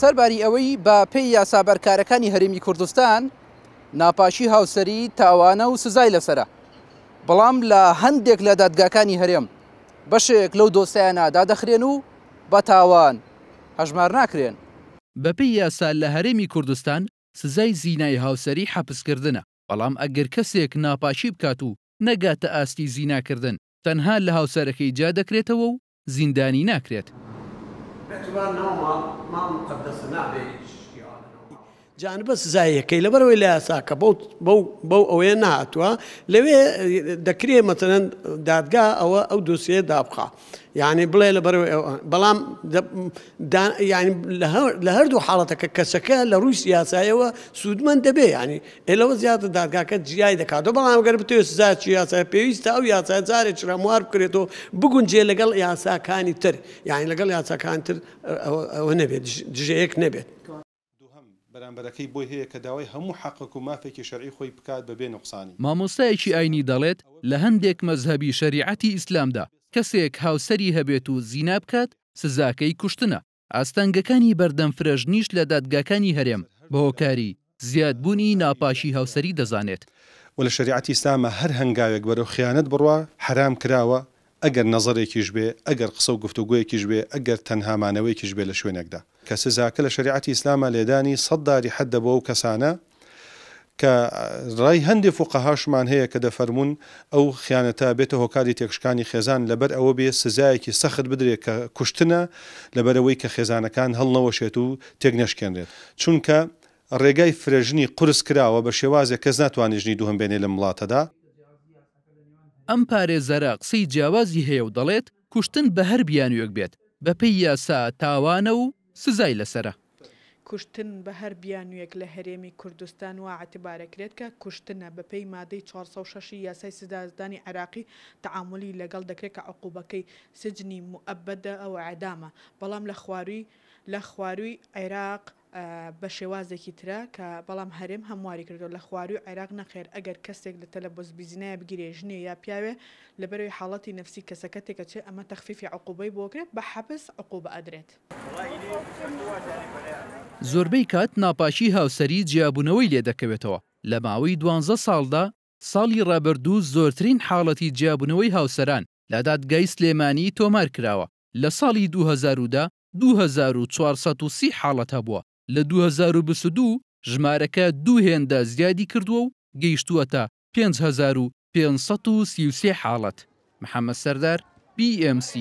سەرباری ئەوەی با پێی یاسابەرکارەکانی هەرمی کوردستان ناپاشی هاوسری تاوانە و سزای لەسرە بەڵام لە هەندێک لە دادگاکانی هەرێم بەشێک لەو دۆستیانە دادەخرێن و بە تاوان هەژمار ناکرێن بەپی یاسا لە هەرێمی کوردستان سزای زینای هاوسری حەپسکردنە بەڵام ئەگەر کەسێک ناپاشی بکات و نەگاتە ئاستی زیناکردن تەنها لە هاوسەرەکەی جا دەکرێتەوە و زیندانی ناکرێت. باعتبار انه ما ما مقدسناه بشيء جانبە سزایەکەی لەبەرەوەی لە یاساکە بەو ئەوەیە ناتوە لەوێ دەکرێ مەتەنەن دادگا ئەوە ئەو دووسێ دابخە. یعنی بڵێ لەبەر بەڵام لە هەردوو حاڵەتەکە کەسەکە لە ڕووی سیاسایەوە سوودمەند دەبێ ینی ئێلەوە زیاتر دادگاکە جیای دەکات بەڵام گەر بتێ سزاچی یاسای پێویستە ئەو یاسای جارێک ڕەموار بکرێتەوە بگونجێ لەگەڵ یاساکانی تر یعنی لەگەڵ یاساکان تر ئەوە نەبێت دژەیەک نەبێت. بەرامبەرەکەی بۆی هەیە کە داوای هەموو حەقک و مافێکی شەرعی خۆی بکات بە بێ نقصانی مامۆستایەکی ئاینی دەڵێت لە هەندێک مەذهبی شریعەتی ئیسلامدا کەسێک هاوسری هەبێت و زینا بکات سزاکەی کوشتنە ئاستەنگەکانی بەردەم فرەژ نیش لە دادگاکانی هەرێم بەهۆکاری زیادبوونی ناپاشی هاوسری دەزانێت. و لە شریعتی ئسلامە هەر هەنگاوێک بەرەو خیانەت بڕوە حرام کراوە ئەگەر نظرێکیش بێ ئەگەر قسە و گفتوگویەکیش بێ ئەگەر تەنهامانەوەیکیش بێ لە شوێنێکدا کە سزاکە لە شریعتی ئیسلامە لێدانی سەدداری حەدەبەوە و کەسانە کە ڕای هەندێک فقەهاشمان هەیە کە دەفەرمونون ئەو خیانەتە بێتە هۆکاری تێکشکانی خێزان لەبەر ئەوە بێ سزایەکی سەخت بدرێت کە کوشتنە لەبەرەوەی کە خێزانەکان هەڵنەوەشێت و تێکنەشکێنرێت چونکە ڕێگای فرێژنی قرس کراوە بە شێوازێک کەس ناتوانێژنی دووهم بێنێ لە وڵاتەدا ئەم پارێزەرە قسەی جیاوازی هەیە و دەڵێت کوشتن بە هەر بیانوەک بێت بەپی یاسا تاوانە و سزای لەسرە کوشتن بە هەر بیانوەک لە هەرێمی کوردستان و عاتبارەکرێت کە کوشتنە بەپەی مادەی 406 یاسای سزازدانی عراقی تعاملی لەگەڵ دەکرێت کە عقوبەکەی سجنی مؤبەدە ئەو عدامە بەڵام لە خواروی لە خواروی عێراق بە شێوازێکی ترە کە بەڵام هەرێم هەمواری کردو لە خواروی عێراق نەخێر ئەگەر کەسێک لە تەلەبۆز بیزینایە بگیرێ ژنێ یا پیاوێ لەبەروی حاڵەتی نفسی کەسەکە تێکە چێ ئەمە تەخفیفی عقوبەی بۆکرێت بە حەپس عقوبە ئەدرێت. زۆربەی کات ناپاشی هاوسەری جیابوونەوەی لێ دەکەوێتەوە لە ماوەی دوانزە ساڵدا ساڵی ڕابردوو زۆرترین حاڵەتی جیابنەوەی هاوسەران لە دادگای سلێمانی تۆمار کراوە لە ساڵی 2010دا 2430 حاڵەتە بووە لە 2022 ژمارەکە دوو هێندە زیادی کردووە و گەیشتووە تا 5533 حاڵەت محەممەد سەردار BMC